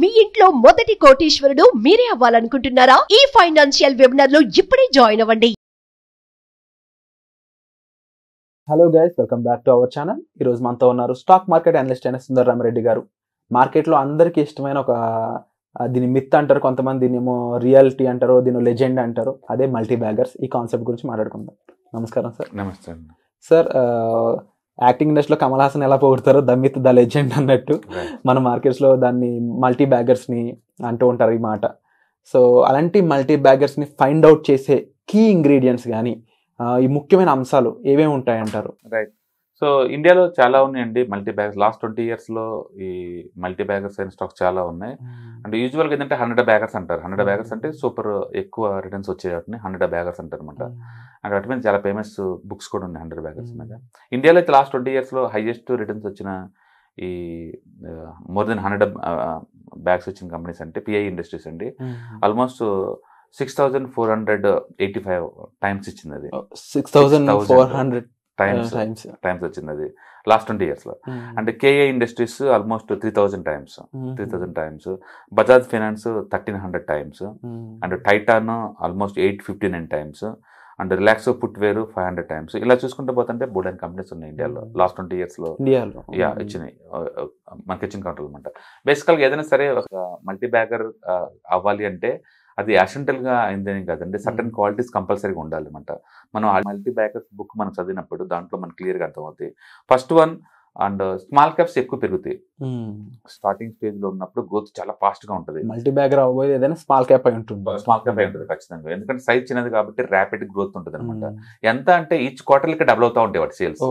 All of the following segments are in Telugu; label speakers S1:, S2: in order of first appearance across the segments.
S1: మీ ఇంట్లో మొదటి కోటీశ్వరుడు మీరే అవ్వాలనుకుంటున్నారా ఈ ఫైనాన్షియల్ వెబినార్ లో ఇప్పుడే జాయిన్ అవ్వండి hello guys welcome back to our channel ఈ రోజు మనతో ఉన్నారు స్టాక్ మార్కెట్ అనలిస్ట్ అయిన సుందర్ రామరెడ్డి గారు మార్కెట్లో అందరికీ ఇష్టమైన ఒక దీని మిత్ అంటారు కొంతమంది దీని ఏమో రియాలిటీ అంటారు దీని లెజెండ్ అంటారు అదే మల్టీ బ్యాగర్స్ ఈ కాన్సెప్ట్ గురించి మాట్లాడుకుందాం నమస్కారం సార్ నమస్తే సార్ యాక్టింగ్ ఇండస్ట్రీలో కమల్ హాసన్ ఎలా పోగొడతారో దమ్మిత్ ద లెజెండ్ అన్నట్టు మన మార్కెట్స్లో దాన్ని మల్టీ బ్యాగర్స్ని అంటూ ఉంటారు ఈ మాట సో అలాంటి మల్టీ బ్యాగర్స్ని ఫైండ్ అవుట్ చేసే కీ ఇంగ్రీడియంట్స్ కానీ ఈ ముఖ్యమైన అంశాలు ఏవేమి ఉంటాయంటారు రైట్ సో
S2: ఇండియాలో చాలా ఉన్నాయండి మల్టీ బ్యాగర్స్ లాస్ట్ ట్వంటీ ఇయర్స్లో ఈ మల్టీ బ్యాగర్స్ అయిన స్టాక్స్ చాలా ఉన్నాయి అంటే యూజువల్గా ఏంటంటే హండ్రెడ్ బ్యాగర్స్ అంటారు హండ్రెడ్ బ్యాగర్స్ అంటే సూపర్ ఎక్కువ రిటర్న్స్ వచ్చే వాటిని హండ్రెడ్ బ్యాగర్స్ అంటారు అనమాట అండ్ అటు మీద చాలా ఫేమస్ బుక్స్ కూడా ఉన్నాయి హండ్రెడ్ బ్యాగర్స్ మీద ఇండియాలో అయితే లాస్ట్ ట్వంటీ ఇయర్స్లో హైయెస్ట్ రిటర్న్స్ వచ్చిన ఈ మోర్ దెన్ హండ్రెడ్ బ్యాగ్స్ వచ్చిన కంపెనీస్ అంటే పిఐ ఇండస్ట్రీస్ అండి almost six thousand four hundred eighty five times ఇచ్చింది అది six thousand four hundred times times వచ్చింది లాస్ట్ ట్వంటీ లో అంటే KA industries almost three thousand times three thousand times Bajaj finance thirteen hundred times and Titan almost eight fifty nine times and Relaxo footwear five hundred times ఇలా చూసుకుంటే పోతుంటే అండ్ కంపెనీస్ ఉన్నాయి ఇండియాలో లాస్ట్ ట్వంటీ ఇయర్స్ లో యా ఇచ్చినాయి మనకి ఇచ్చిన కంట్రోల్ అనమాట బేసికల్గా ఏదైనా సరే ఒక మల్టీ బ్యాగర్ అవ్వాలి అంటే అది యాక్సిడెంటల్గా అయిందని కాదండి సర్టన్ క్వాలిటీస్ కంపల్సరీగా ఉండాలన్నమాట మనం మల్టీ బ్యాకర్స్ బుక్ మనం చదివినప్పుడు దాంట్లో మనకు క్లియర్గా అర్థమవుతాయి first one and small caps ఎక్కువ పెరుగుతాయి స్టార్టింగ్ స్టేజ్ లో ఉన్నప్పుడు గ్రోత్ చాలా ఫాస్ట్ గా ఉంటుంది మల్టీ
S1: బ్యాగర్ అవ్వబోయేది ఏదైనా స్మాల్ క్యాప్ అయి ఉంటుంది స్మాల్ క్యాప్ అయి ఉంటుంది
S2: ఖచ్చితంగా ఎందుకంటే సైజ్ చిన్నది కాబట్టి ర్యాపిడ్ గ్రోత్ ఉంటుంది అనమాట ఎంత అంటే ఈచ్ క్వార్టర్లకి డబుల్ అవుతా ఉంటాయి వాటి సేల్స్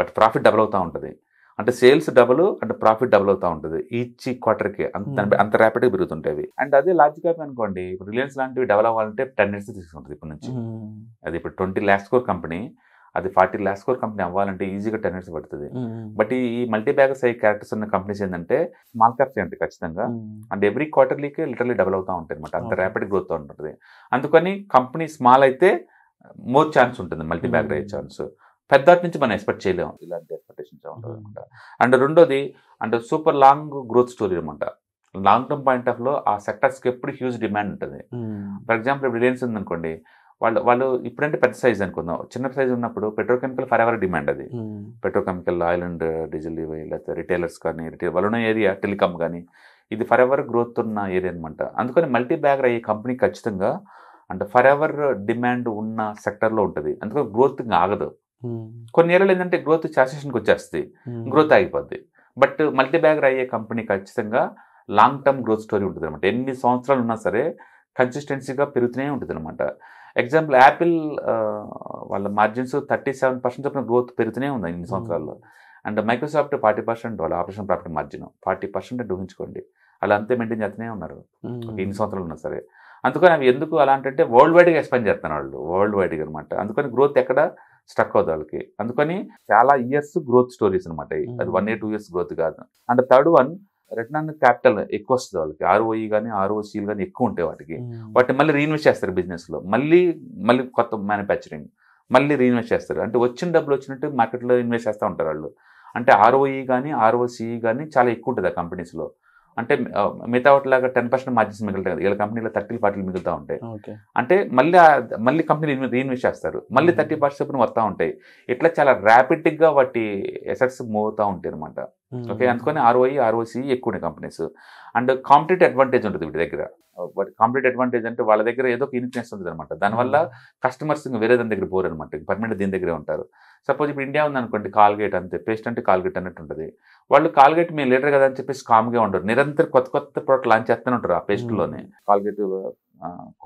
S2: బట్ ప్రాఫిట్ డబుల్ అవుతా ఉంటుంది అంటే sales double and profit double అవుతూ ఉంటుంది ఈచ్ క్వార్టర్కి అంత hmm. అంత ర్యాపిడ్గా పెరుగుతుంటాయి అండ్ అదే లాజిక్గా అనుకోండి ఇప్పుడు రిలయన్స్ లాంటివి డెవలప్ అవ్వాలంటే టెన్ ఇయర్స్ తీసుకుంటుంది ఇప్పటి నుంచి hmm. అది ఇప్పుడు ట్వంటీ ల్యాక్స్ కోర్ కంపెనీ అది ఫార్టీ ల్యాక్స్ కోర్ కంపెనీ అవ్వాలంటే ఈజీగా టెన్ ఇయర్స్ పడుతుంది hmm. బట్ ఈ మల్టీ బ్యాగర్స్ అయ్యే క్యారెక్టర్స్ ఉన్న కంపెనీస్ ఏంటంటే స్మాల్ క్యాప్స్ ఏంటి ఖచ్చితంగా అండ్ ఎవ్రీ క్వార్టర్లీకే లిటరలీ డెవలప్ అవుతూ ఉంటాయి అనమాట అంత ర్యాపిడ్ గ్రోత్ ఉంటుంది అందుకని కంపెనీ స్మాల్ అయితే మోర్ ఛాన్స్ ఉంటుంది మల్టీ బ్యాగర్ అయ్యే ఛాన్స్ పెద్దటి నుంచి మనం ఎక్స్పెక్ట్ చేయలేము ఇలాంటి ఎక్స్పెక్టేషన్స్ ఉంటుంది అనమాట అండ్ రెండోది అంటే సూపర్ లాంగ్ గ్రోత్ స్టోరీ అనమాట లాంగ్ టర్మ్ పాయింట్ ఆఫ్ లో ఆ సెక్టర్స్కి ఎప్పుడు హ్యూజ్ డిమాండ్ ఉంటుంది ఫర్ ఎగ్జాంపుల్ ఇప్పుడు రిలయన్స్ ఉందనుకోండి వాళ్ళు వాళ్ళు ఇప్పుడంటే పెద్ద సైజ్ అనుకుందాం చిన్న సైజ్ ఉన్నప్పుడు పెట్రోకెమికల్ ఫర్ ఎవర్ డిమాండ్ అది పెట్రోకెమికల్ ఆయిల్ అండ్ డీజిల్ లేకపోతే రిటైలర్స్ కానీ రిటైల్ వాళ్ళు ఉన్న ఏరియా టెలికామ్ కానీ ఇది ఫర్ ఎవర్ గ్రోత్ ఉన్న ఏరియా అనమాట అందుకని మల్టీ బ్యాగర్ అయ్యే కంపెనీ ఖచ్చితంగా అంటే ఫర్ ఎవర్ డిమాండ్ ఉన్న సెక్టర్లో ఉంటుంది అందుకని గ్రోత్ ఆగదు Hmm. కొన్ని ఏళ్ళు ఏంటంటే గ్రోత్ శాసేషన్కి వచ్చేస్తుంది గ్రోత్ ఆగిపోద్ది బట్ మల్టీ బ్యాగర్ అయ్యే కంపెనీ ఖచ్చితంగా లాంగ్ టర్మ్ గ్రోత్ స్టోరీ ఉంటుంది అనమాట ఎన్ని సంవత్సరాలు ఉన్నా సరే కన్సిస్టెన్సీగా పెరుగుతూనే ఉంటుంది అనమాట ఎగ్జాంపుల్ యాపిల్ వాళ్ళ మార్జిన్స్ థర్టీ సెవెన్ పర్సెంట్ చొప్పున గ్రోత్ పెరుగుతూనే ఉంది ఇన్ని hmm. సంవత్సరాల్లో అండ్ మైక్రోసాఫ్ట్ ఫార్టీ పర్సెంట్ వాళ్ళ operation profit margin forty percent ఊహించుకోండి వాళ్ళు అంతే మెయింటైన్ చేస్తూనే ఉన్నారు ఇన్ని hmm. సంవత్సరాలు ఉన్నా సరే అందుకని అవి ఎందుకు అలాంటంటే వరల్డ్ వైడ్గా ఎక్స్పెండ్ చేస్తాను వాళ్ళు వరల్డ్ వైడ్గా అనమాట అందుకని గ్రోత్ ఎక్కడ స్టక్ అవుతుంది వాళ్ళకి అందుకని చాలా ఇయర్స్ గ్రోత్ స్టోరీస్ అనమాట అది one year two years growth కాదు and third one return capital ఎక్కువ వస్తుంది వాళ్ళకి ఆర్ఓఈ కానీ e ఆర్ఓసీలు కానీ ఎక్కువ ఉంటాయి వాటికి వాటిని మళ్ళీ రీఇన్వెస్ట్ చేస్తారు బిజినెస్లో మళ్ళీ మళ్ళీ కొత్త మ్యానుఫ్యాక్చరింగ్ మళ్ళీ రీఇన్వెస్ట్ చేస్తారు అంటే వచ్చిన డబ్బులు వచ్చినట్టు మార్కెట్లో ఇన్వెస్ట్ చేస్తూ ఉంటారు వాళ్ళు అంటే ఆర్ఓఈ కానీ e ఆర్ఓసీ కానీ చాలా ఎక్కువ ఉంటుంది ఆ కంపెనీస్లో అంటే మిగతా వాటిలాగా టెన్ పర్సెంట్ మార్జిన్స్ మిగులుతాయి కదా వీళ్ళ కంపెనీలో థర్టీ ఫార్టీలు మిగులుతూ ఉంటాయి అంటే మళ్ళీ మళ్ళీ కంపెనీలు రీఇన్వెస్ట్ చేస్తారు మళ్ళీ థర్టీ పర్సెంట్ వస్తూ ఉంటాయి ఇట్లా చాలా ర్యాపిడ్గా వాటి ఎసెట్స్ మూవ్ అవుతూ ఉంటాయి అనమాట ఓకే hmm. అందుకని ఆర్ఓఈ ఆర్ఓసి e, ఎక్కువ కంపెనీస్ అండ్ కాంపిటేట్ అడ్వాంటేజ్ ఉంటుంది వీటి దగ్గర కాంపిటేట్ uh, అడ్వాంటేజ్ అంటే వాళ్ళ దగ్గర ఏదో ఒక ఇన్ఫ్లుయెన్స్ ఉంటుంది అనమాట దానివల్ల hmm. కస్టమర్స్ వేరే దాని దగ్గర పోరు అనమాట పర్మనెంట్ దీని దగ్గరే ఉంటారు సపోజ్ ఇప్పుడు ఇండియా ఉందనుకోండి కాల్గేట్ అంతే పేస్ట్ అంటే కాల్గేట్ అన్నట్టు ఉంటుంది వాళ్ళు కాల్గేట్ మేము లీడర్ కదా అని చెప్పేసి కామ్గా ఉండరు నిరంతరం కొత్త కొత్త ప్రోడక్ట్ లాంచ్ చేస్తూనే ఉంటారు ఆ పేస్ట్లోనే కాల్గేట్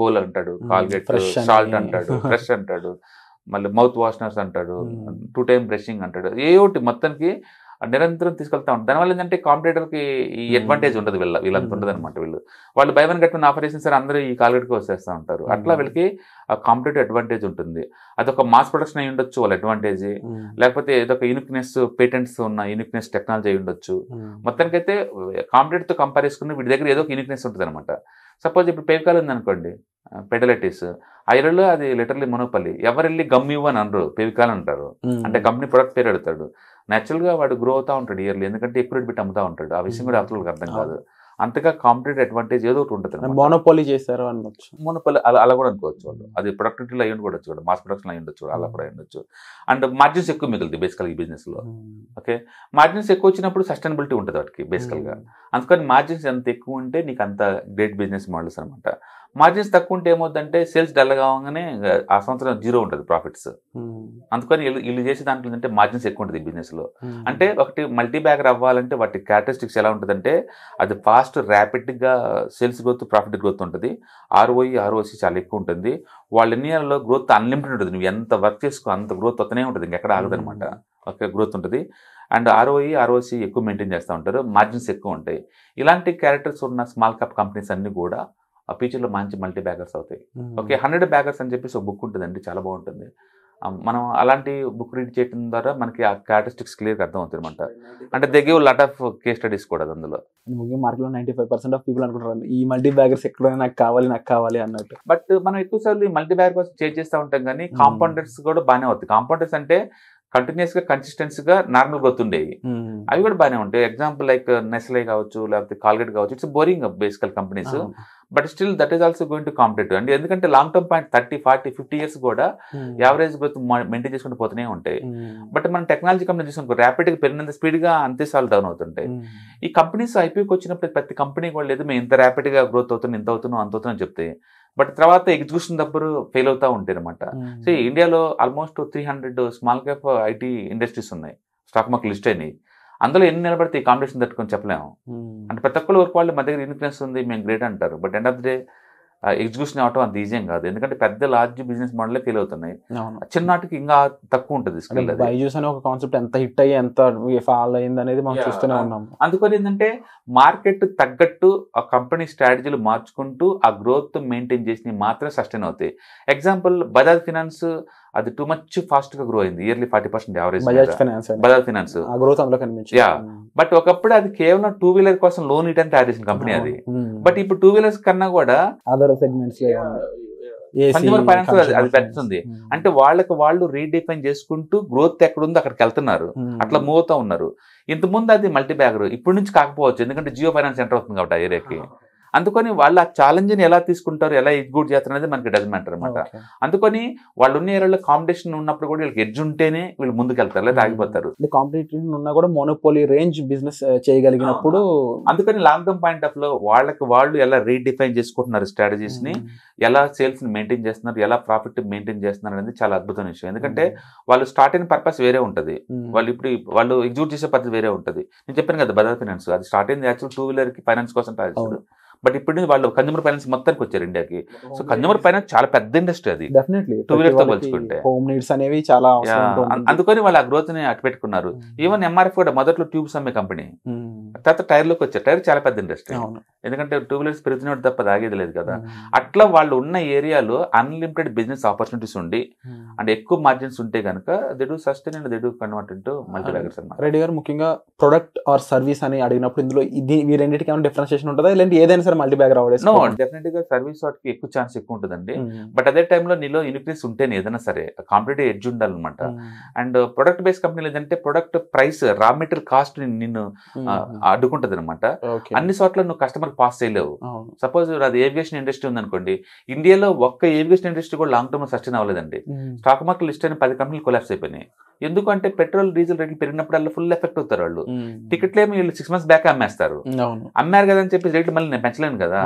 S2: కోల్ అంటాడు కాల్గేట్ hmm. సాల్ట్ అంటాడు ఫ్రెష్ అంటాడు మళ్ళీ మౌత్ వాషనర్స్ అంటాడు టూ టైం బ్రషింగ్ అంటాడు ఏ ఒకటి మొత్తానికి నిరంతరం తీసుకెళ్తా ఉంటారు దానివల్ల ఏంటంటే కాంపిటేటర్కి ఈ అడ్వాంటేజ్ ఉండదు వీళ్ళ వీళ్ళంత ఉండదు అనమాట వీళ్ళు వాళ్ళు buy one get one offer చేసిన సరే అందరూ ఈ కాలుగడికి వచ్చేస్తూ ఉంటారు అట్లా వీళ్ళకి కాంపిటేటివ్ అడ్వాంటేజ్ ఉంటుంది అదొక మాస్ ప్రొడక్షన్ అయి ఉండొచ్చు వాళ్ళ అడ్వాంటేజ్ లేకపోతే ఒక యూనిక్నెస్ పేటెంట్స్ ఉన్న యూనిక్నెస్ టెక్నాలజీ అయి ఉండొచ్చు మొత్తానికైతే కాంపిటేటివ్తో కంపేర్ చేసుకుని వీటి దగ్గర ఏదో ఒక యూనిక్నెస్ ఉంటుంది అనమాట సపోజ్ ఇప్పుడు పేకాల్ ఉందనుకోండి పెడలైటిస్ ఐరన్లో అది లిటర్లీ మొనోపల్లి ఎవరెళ్ళి గమ్ అని అనరు పెవికాల్ అంటారు అంటే కంపెనీ ప్రొడక్ట్ పేరు అడుగుతాడు న్యాచురల్గా వాడు గ్రో అవుతూ ఉంటాడు ఇయర్లీ ఎందుకంటే ఎక్కువ రేట్ అమ్ముతూ ఉంటాడు ఆ విషయం కూడా hmm. అవతలకి అర్థం కాదు అంతగా కాంపిటేటివ్ అడ్వాంటేజ్ ఏదో ఒకటి ఉంటుంది
S1: మోనోపాలి చేశారు అనవచ్చు
S2: మోనోపాలి అలా అలా కూడా అనుకోవచ్చు వాళ్ళు అది ప్రొడక్టివిటీలో అయ్యి hmm. కూడా వచ్చాడు మాస్ ప్రొడక్షన్ అయ్యి ఉండొచ్చు అలా కూడా ఉండొచ్చు అండ్ మార్జిన్స్ ఎక్కువ మిగులుతుంది బేసికల్ ఈ బిజినెస్లో ఓకే మార్జిన్స్ ఎక్కువ వచ్చినప్పుడు సస్టైనబిలిటీ ఉంటుంది వాటికి బేసికల్గా అందుకని మార్జిన్స్ ఎంత ఎక్కువ ఉంటే నీకు అంత గ్రేట్ బిజినెస్ మోడల్స్ అనమాట మార్జిన్స్ తక్కువ ఉంటే ఏమవుతుందంటే సేల్స్ డల్ కావగానే ఆ సంవత్సరం జీరో ఉంటుంది ప్రాఫిట్స్ అందుకని వీళ్ళు చేసే దాంట్లో ఏంటంటే మార్జిన్స్ ఎక్కువ ఉంటుంది బిజినెస్లో అంటే ఒకటి మల్టీ బ్యాగర్ అవ్వాలంటే వాటి క్యారెక్టరిస్టిక్స్ ఎలా ఉంటుందంటే అది ఫాస్ట్ ర్యాపిడ్గా సేల్స్ గ్రోత్ ప్రాఫిట్ గ్రోత్ ఉంటుంది ఆర్ఓఈ ఆర్ఓసి చాలా ఎక్కువ ఉంటుంది వాళ్ళ ఎన్ని ఇయర్లో గ్రోత్ అన్లిమిటెడ్ ఉంటుంది నువ్వు ఎంత వర్క్ చేసుకో అంత గ్రోత్ వస్తూనే ఉంటుంది ఇంకెక్కడ అనమాట hmm. ఓకే గ్రోత్ ఉంటుంది అండ్ ఆర్ఓఈ ఆర్ఓసి e, ఎక్కువ మెయింటైన్ చేస్తూ ఉంటారు మార్జిన్స్ ఎక్కువ ఉంటాయి ఇలాంటి క్యారెక్టర్స్ ఉన్న స్మాల్ క్యాప్ కంపెనీస్ అన్నీ కూడా ఆ ఫీచర్లు మంచి మల్టీ బ్యాగర్స్ అవుతాయి ఓకే హండ్రెడ్ బ్యాగర్స్ అని చెప్పేసి ఒక బుక్ ఉంటుందండి చాలా బాగుంటుంది um, మనం అలాంటి బుక్ రీడ్ చేయడం ద్వారా మనకి ఆ క్యారెక్టరిస్టిక్స్ క్లియర్గా అర్థం అవుతుంది అనమాట అంటే దగ్గర lot lot of case studies కూడా అందులో
S1: ముఖ్యంగా మార్కెట్లో ninety five percent of people అనుకుంటారు ఈ మల్టీ బ్యాగర్స్ ఎక్కడైనా నాకు కావాలి నాకు కావాలి అన్నట్టు బట్ మనం ఎక్కువసార్లు ఈ మల్టీ బ్యాగర్స్
S2: చేంజ్ చేస్తూ ఉంటాం కానీ కాంపౌండర్స్ hmm. కూడా బాగానే అవుతాయి కాంపౌండర్స్ అంటే కంటిన్యూస్ గా కన్సిస్టెన్స్ గా నార్మల్ ఉండేవి hmm. అవి కూడా బాగానే ఉంటాయి ఎగ్జాంపుల్ లైక్ నెస్లే కావచ్చు లేకపోతే కాల్గేట్ కావచ్చు it's boring basic companies but still that is also going to competitive అండి ఎందుకంటే long term point thirty forty fifty years కూడా యావరేజ్ గ్రోత్ మెయింటైన్ చేసుకుంటూ పోతూనే ఉంటాయి బట్ మనం టెక్నాలజీ కంపెనీ చూసాం ర్యాపిడ్గా పెరిగినంత స్పీడ్గా అంతే సార్లు డౌన్ అవుతుంటాయి hmm. ఈ కంపెనీస్ ఐపీకి వచ్చినప్పుడు ప్రతి కంపెనీ కూడా లేదు మేము ఇంత ర్యాపిడ్గా గ్రోత్ అవుతున్నాం ఇంత అవుతున్నాం అంత అవుతున్నాం చెప్తాయి బట్ తర్వాత ఎగ్జిక్యూషన్ దగ్గర ఫెయిల్ అవుతా ఉంటాయి అనమాట సో ఇండియాలో almost three hundred small cap IT industries ఉన్నాయి స్టాక్ మార్కెట్ లిస్ట్ అయినాయి అందులో ఎన్ని నిలబడితే ఈ కాంపిటీషన్ తట్టుకొని చెప్పలేము hmm. అంటే ప్రతి ఒక్కళ్ళు వర్క్ వాళ్ళు మా దగ్గర ఇన్ఫ్లుయెన్స్ ఉంది మేము గ్రేట్ అంటారు but end of the day execution అవ్వటం అంత ఈజీ కాదు ఎందుకంటే పెద్ద లార్జ్ బిజినెస్ మోడలే ఫీల్ అవుతున్నాయి చిన్నటికి ఇంకా తక్కువ ఉంటుంది బైజూస్
S1: అనే ఒక కాన్సెప్ట్ ఎంత హిట్
S2: అయ్యి ఎంత ఫాల్ అయింది అనేది మనం చూస్తూనే ఉన్నాం అందుకని ఏంటంటే మార్కెట్ తగ్గట్టు ఆ కంపెనీ స్ట్రాటజీలు మార్చుకుంటూ ఆ గ్రోత్ మెయింటైన్ చేసి మాత్రమే సస్టైన్ అవుతాయి ఎగ్జాంపుల్ బజాజ్ ఫినాన్స్ అది టూ మచ్ ఫాస్ట్ గా గ్రో అయింది yearly forty percent Bajaj finance Bajaj finance but ఒకప్పుడు అది కేవలం టూ వీలర్ కోసం లోన్ ఇటాన్ని తయారు చేసిన కంపెనీ అది బట్ hmm. ఇప్పుడు టూ వీలర్స్ కన్నా కూడా
S1: అదర్ సెగ్మెంట్స్ అది
S2: పెడుతుంది అంటే వాళ్ళకి వాళ్ళు రీడిఫైన్ చేసుకుంటూ గ్రోత్ ఎక్కడ ఉందో అక్కడికి వెళ్తున్నారు hmm. అట్లా మూవ్ అవుతా ఉన్నారు ఇంతకుముందు అది మల్టీ బ్యాగర్ ఇప్పటి నుంచి కాకపోవచ్చు ఎందుకంటే జియో ఫైనాన్స్ ఎంటర్ అవుతుంది కాబట్టి ఆ ఏరియాకి ah. అందుకని వాళ్ళు ఆ ఛాలెంజ్ని ఎలా తీసుకుంటారు ఎలా ఎగ్జూట్ చేస్తారు అనేది మనకి డజన్ మ్యాటర్ అనమాట అందుకని వాళ్ళు ఉన్న ఏరియాలో కాంపిటీషన్ ఉన్నప్పుడు కూడా వీళ్ళకి ఎడ్జ్ ఉంటేనే వీళ్ళు ముందుకెళ్తారు లేదా ఆగిపోతారు
S1: కాంపిటీషన్ ఉన్నా కూడా మోనోపోలీ రేంజ్ బిజినెస్ చేయగలిగినప్పుడు
S2: అందుకని లాంగ్ టర్మ్ పాయింట్ ఆఫ్ లో వాళ్ళకి వాళ్ళు ఎలా రీడిఫైన్ చేసుకుంటున్నారు స్ట్రాటజీస్ ని ఎలా సేల్స్ ని మెయింటైన్ చేస్తున్నారు ఎలా ప్రాఫిట్ మెయింటైన్ చేస్తున్నారు అనేది చాలా అద్భుతమైన విషయం ఎందుకంటే వాళ్ళు స్టార్ట్ అయిన పర్పస్ వేరే ఉంటుంది వాళ్ళు ఇప్పుడు వాళ్ళు ఎగ్జిక్యూట్ చేసే పద్ధతి వేరే ఉంటుంది నేను చెప్పాను కదా బజాజ్ ఫైనాన్స్ అది స్టార్ట్ అయింది యాక్చువల్ టూ వీలర్ కి ఫైనాన్స్ కోసం ట్రై బట్ ఇప్పుడు వాళ్ళు కన్జ్యూమర్ ఫైనాన్స్ మొత్తానికి వచ్చారు ఇండియాకి సో కన్జ్యూమర్ ఫైనాన్స్ చాలా పెద్ద ఇండస్ట్రీ అది
S1: టూ వీలర్ తో పోల్చుకుంటే హోమ్ నీడ్స్ అనేవి చాలా
S2: అందుకని వాళ్ళు ఆ గ్రోత్ ని అటు పెట్టుకున్నారు ఈవెన్ hmm. ఎంఆర్ఎఫ్ కూడా మొదట్లో ట్యూబ్స్ అమ్మే కంపెనీ hmm. తర్వాత టైర్ లోకి వచ్చారు టైర్ చాలా పెద్ద ఇండస్ట్రీ ఎందుకంటే టూ వీలర్స్ పెరుగుతున్నట్టు తప్ప తాగేది లేదు కదా hmm. అట్లా వాళ్ళు ఉన్న ఏరియాలో అన్లిమిటెడ్ బిజినెస్ ఆపర్చునిటీస్ ఉండి అండ్ ఎక్కువ మార్జిన్స్ ఉంటే కనుక దిడు సస్టైన్ అండ్ దిడు కన్వర్ట్ ఇంటూ మల్టీ బ్యాగర్స్ అనమాట
S1: రెడ్డి గారు ముఖ్యంగా ప్రొడక్ట్ ఆర్ సర్వీస్ అని అడిగినప్పుడు ఇందులో ఇది మీరు రెండింటికి ఏమైనా డిఫరెన్షియేషన్ ఉంటుందా ఇలాంటి ఏదైనా సార్ మల్టీ బ్యాగ్ రావడం నో డెఫినెట్ గా సర్వీస్ వాటికి ఎక్కువ ఛాన్స్ ఎక్కువ ఉంటుందండి
S2: బట్ hmm. అదే టైంలో నీలో ఇన్క్రీస్ ఉంటేనే ఏదైనా సరే కాంపిటేటివ్ ఎడ్జ్ ఉండాలన్నమాట అండ్ ప్రొడక్ట్ బేస్ కంపెనీలు ఏంటంటే product price raw material cost నిన్ను hmm. hmm. అడ్డుకుంటది అనమాట అన్ని చోట్ల నువ్వు కస్టమర్ పాస్ చేయలేవు సపోజ్ అది ఏవియేషన్ ఇండస్ట్రీ ఉందనుకోండి ఇండియాలో ఒక్క ఏవియేషన్ ఇండస్ట్రీ కూడా లాంగ్ టర్మ్ సస్టైన్ అవ్వలేదండి స్టాక్ మార్కెట్ లిస్ట్ అయిన పది కంపెనీలు కొలాబ్స్ అయిపోయినాయి ఎందుకంటే పెట్రోల్ డీజిల్ రేట్లు పెరిగినప్పుడల్లా ఫుల్ ఎఫెక్ట్ అవుతారు వాళ్ళు ఏమి వీళ్ళు సిక్స్ మంత్స్ బ్యాక్ అమ్మేస్తారు అమ్మారు కదా అని చెప్పి రేట్లు మళ్ళీ నేను పెంచలేను కదా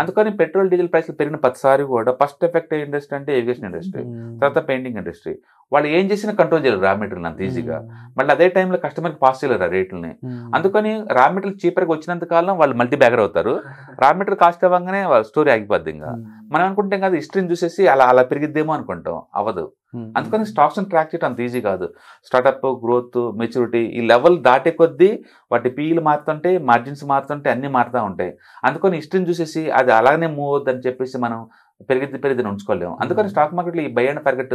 S2: అందుకని పెట్రోల్ డీజిల్ ప్రైస్లు పెరిగిన ప్రతిసారి కూడా ఫస్ట్ ఎఫెక్ట్ ఇండస్ట్రీ అంటే ఏవియేషన్ ఇండస్ట్రీ తర్వాత పెయింటింగ్ ఇండస్ట్రీ వాళ్ళు ఏం చేసినా కంట్రోల్ చేయరు రా మెటీరియల్ అంత ఈజీగా మళ్ళీ అదే టైంలో కస్టమర్కి పాస్ చేయలేరు ఆ రేట్లని అందుకని రా మెటీరియల్ చీపర్గా వచ్చినంత కాలం వాళ్ళు మల్టీ బ్యాగర్ అవుతారు రా మెటీరియల్ కాస్ట్ అవ్వగానే వాళ్ళ స్టోరీ ఆగిపోద్ది ఇంకా మనం అనుకుంటాం కదా హిస్టరీని చూసేసి అలా అలా పెరిగిద్దేమో అనుకుంటాం అవదు Hmm. అందుకని స్టాక్స్ని ట్రాక్ చేయడం అంత ఈజీ కాదు స్టార్టప్ గ్రోత్ మెచ్యూరిటీ ఈ లెవెల్ దాటే కొద్దీ వాటి పీఈలు e మారుతుంటే మార్జిన్స్ మారుతుంటే అన్నీ మారుతూ ఉంటాయి అందుకని ఇష్టం చూసేసి అది అలాగనే మూవ్ అని చెప్పేసి మనం పెరిగి పెరిగి ఉంచుకోలేము అందుకని స్టాక్ మార్కెట్లో ఈ బై అండ్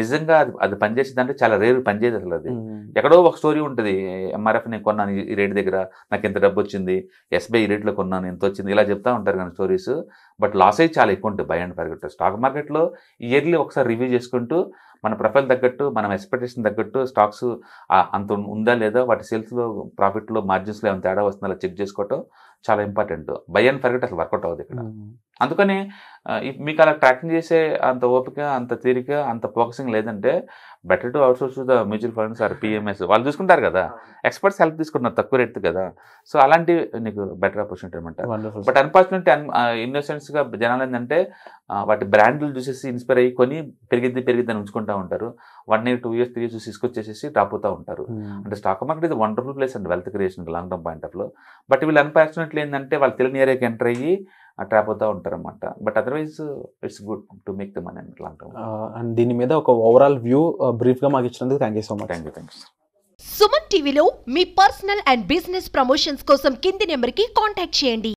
S2: నిజంగా అది అది పనిచేసింది అంటే చాలా రేరు పనిచేయదు అసలు అది ఎక్కడో ఒక స్టోరీ ఉంటుంది ఎంఆర్ఎఫ్ నేను కొన్నాను ఈ రేట్ దగ్గర నాకు ఇంత డబ్బు వచ్చింది ఎస్బీఐ రేట్లో కొన్నాను ఎంత వచ్చింది ఇలా చెప్తా ఉంటారు కానీ స్టోరీస్ బట్ లాస్ అయ్యి చాలా ఎక్కువ ఉంటుంది బై అండ్ మార్కెట్ స్టాక్ మార్కెట్లో ఇయర్లీ ఒకసారి రివ్యూ చేసుకుంటూ మన ప్రొఫైల్ తగ్గట్టు మనం ఎక్స్పెక్టేషన్ తగ్గట్టు స్టాక్స్ అంత ఉందా లేదా వాటి సేల్స్లో ప్రాఫిట్లో మార్జిన్స్లో ఏమైనా తేడా వస్తుందో చెక్ చేసుకోవటం చాలా ఇంపార్టెంట్ బై అండ్ మార్కెట్ అసలు వర్కౌట్ అవ్వదు ఇక్కడ అందుకని మీకు అలా ట్రాకింగ్ చేసే అంత ఓపిక అంత తీరిక అంత ఫోకసింగ్ లేదంటే better to outsource the mutual funds or PMS వాళ్ళు చూసుకుంటారు కదా ఎక్స్పర్ట్స్ హెల్ప్ తీసుకుంటున్నారు తక్కువ రేట్ కదా సో అలాంటి నీకు బెటర్ ఆపర్చునిటీ అనమాట బట్ అన్ఫార్చునేట్ ఇన్వెస్టెంట్స్గా జనాలు ఏంటంటే వాటి బ్రాండ్లు చూసేసి ఇన్స్పైర్ అయ్యి కొని పెరిగింది పెరిగిద్దని అని ఉంచుకుంటూ ఉంటారు one year two years three years తీసుకొచ్చేసి డ్రాప్ అవుతూ ఉంటారు hmm. అంటే స్టాక్ మార్కెట్ ఇది వండర్ఫుల్ ప్లేస్ అండి wealth creation long term point ఆఫ్లో బట్ వీళ్ళు అన్ఫార్చునేట్లీ ఏంటంటే వాళ్ళు తెలియని ఏరియాకి ఎంటర్ అయ్యి అట్రాప్ అవుతూ అనమాట but otherwise it's good to make the money అని
S1: అండ్ దీని మీద ఒక ఓవరాల్ వ్యూ గా మాకు ఇచ్చినందుకు thank you so much thank you thank you Suman టీవీలో మీ పర్సనల్ అండ్ బిజినెస్ ప్రమోషన్స్ కోసం కింది నెంబర్కి కాంటాక్ట్ చేయండి